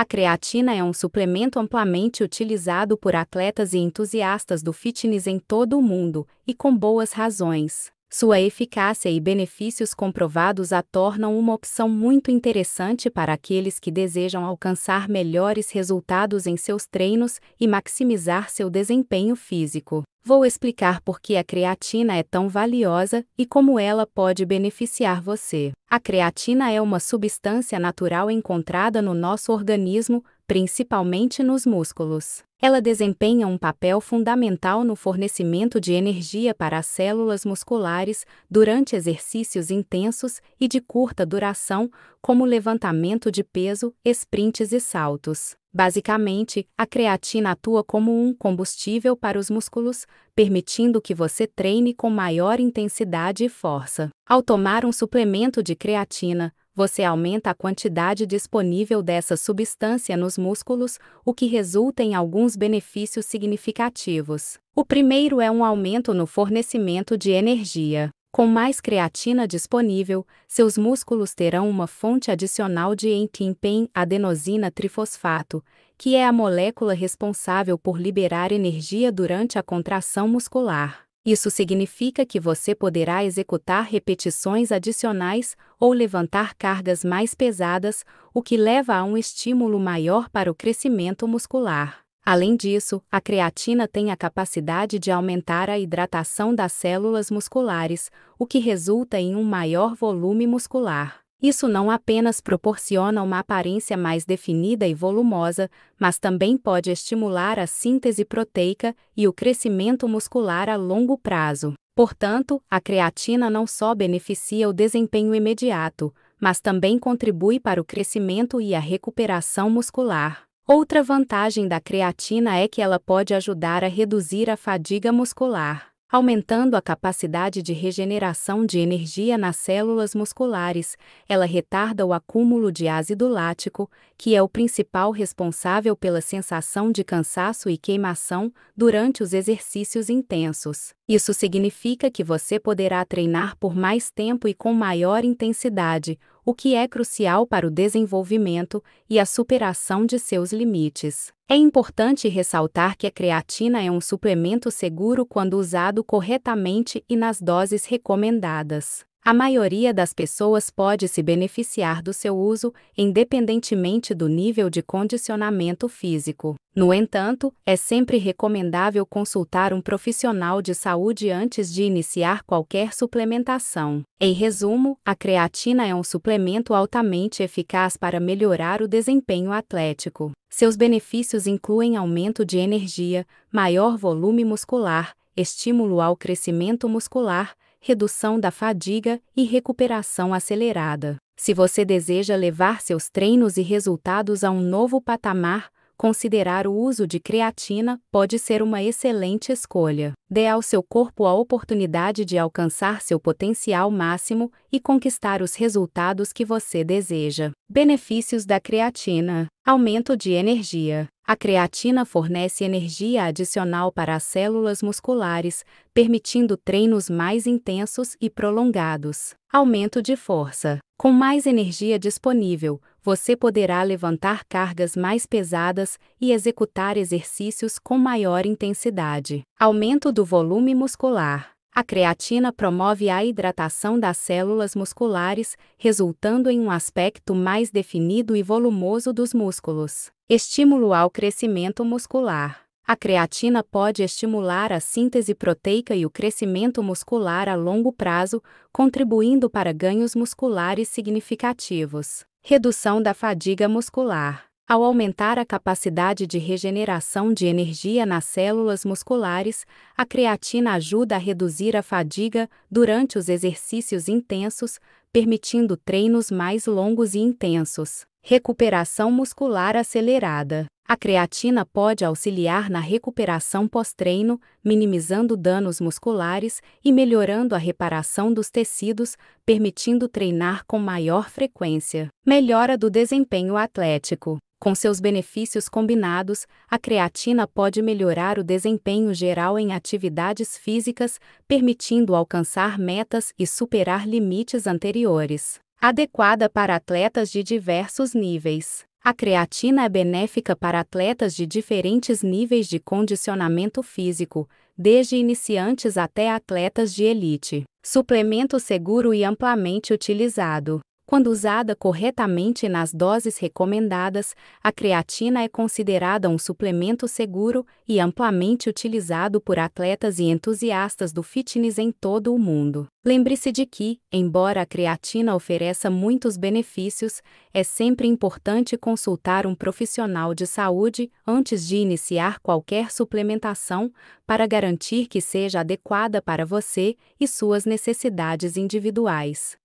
A creatina é um suplemento amplamente utilizado por atletas e entusiastas do fitness em todo o mundo, e com boas razões. Sua eficácia e benefícios comprovados a tornam uma opção muito interessante para aqueles que desejam alcançar melhores resultados em seus treinos e maximizar seu desempenho físico. Vou explicar por que a creatina é tão valiosa e como ela pode beneficiar você. A creatina é uma substância natural encontrada no nosso organismo, principalmente nos músculos. Ela desempenha um papel fundamental no fornecimento de energia para as células musculares durante exercícios intensos e de curta duração, como levantamento de peso, sprints e saltos. Basicamente, a creatina atua como um combustível para os músculos, permitindo que você treine com maior intensidade e força. Ao tomar um suplemento de creatina, você aumenta a quantidade disponível dessa substância nos músculos, o que resulta em alguns benefícios significativos. O primeiro é um aumento no fornecimento de energia. Com mais creatina disponível, seus músculos terão uma fonte adicional de enkimpen adenosina trifosfato, que é a molécula responsável por liberar energia durante a contração muscular. Isso significa que você poderá executar repetições adicionais ou levantar cargas mais pesadas, o que leva a um estímulo maior para o crescimento muscular. Além disso, a creatina tem a capacidade de aumentar a hidratação das células musculares, o que resulta em um maior volume muscular. Isso não apenas proporciona uma aparência mais definida e volumosa, mas também pode estimular a síntese proteica e o crescimento muscular a longo prazo. Portanto, a creatina não só beneficia o desempenho imediato, mas também contribui para o crescimento e a recuperação muscular. Outra vantagem da creatina é que ela pode ajudar a reduzir a fadiga muscular. Aumentando a capacidade de regeneração de energia nas células musculares, ela retarda o acúmulo de ácido lático, que é o principal responsável pela sensação de cansaço e queimação durante os exercícios intensos. Isso significa que você poderá treinar por mais tempo e com maior intensidade, o que é crucial para o desenvolvimento e a superação de seus limites. É importante ressaltar que a creatina é um suplemento seguro quando usado corretamente e nas doses recomendadas. A maioria das pessoas pode se beneficiar do seu uso, independentemente do nível de condicionamento físico. No entanto, é sempre recomendável consultar um profissional de saúde antes de iniciar qualquer suplementação. Em resumo, a creatina é um suplemento altamente eficaz para melhorar o desempenho atlético. Seus benefícios incluem aumento de energia, maior volume muscular, estímulo ao crescimento muscular, redução da fadiga e recuperação acelerada. Se você deseja levar seus treinos e resultados a um novo patamar, considerar o uso de creatina pode ser uma excelente escolha. Dê ao seu corpo a oportunidade de alcançar seu potencial máximo e conquistar os resultados que você deseja. Benefícios da creatina: aumento de energia. A creatina fornece energia adicional para as células musculares, permitindo treinos mais intensos e prolongados. Aumento de força. Com mais energia disponível, você poderá levantar cargas mais pesadas e executar exercícios com maior intensidade. Aumento do volume muscular. A creatina promove a hidratação das células musculares, resultando em um aspecto mais definido e volumoso dos músculos. Estímulo ao crescimento muscular. A creatina pode estimular a síntese proteica e o crescimento muscular a longo prazo, contribuindo para ganhos musculares significativos. Redução da fadiga muscular. Ao aumentar a capacidade de regeneração de energia nas células musculares, a creatina ajuda a reduzir a fadiga durante os exercícios intensos, permitindo treinos mais longos e intensos. Recuperação muscular acelerada. A creatina pode auxiliar na recuperação pós-treino, minimizando danos musculares e melhorando a reparação dos tecidos, permitindo treinar com maior frequência. Melhora do desempenho atlético. Com seus benefícios combinados, a creatina pode melhorar o desempenho geral em atividades físicas, permitindo alcançar metas e superar limites anteriores adequada para atletas de diversos níveis. A creatina é benéfica para atletas de diferentes níveis de condicionamento físico, desde iniciantes até atletas de elite. Suplemento seguro e amplamente utilizado. Quando usada corretamente nas doses recomendadas, a creatina é considerada um suplemento seguro e amplamente utilizado por atletas e entusiastas do fitness em todo o mundo. Lembre-se de que, embora a creatina ofereça muitos benefícios, é sempre importante consultar um profissional de saúde antes de iniciar qualquer suplementação para garantir que seja adequada para você e suas necessidades individuais.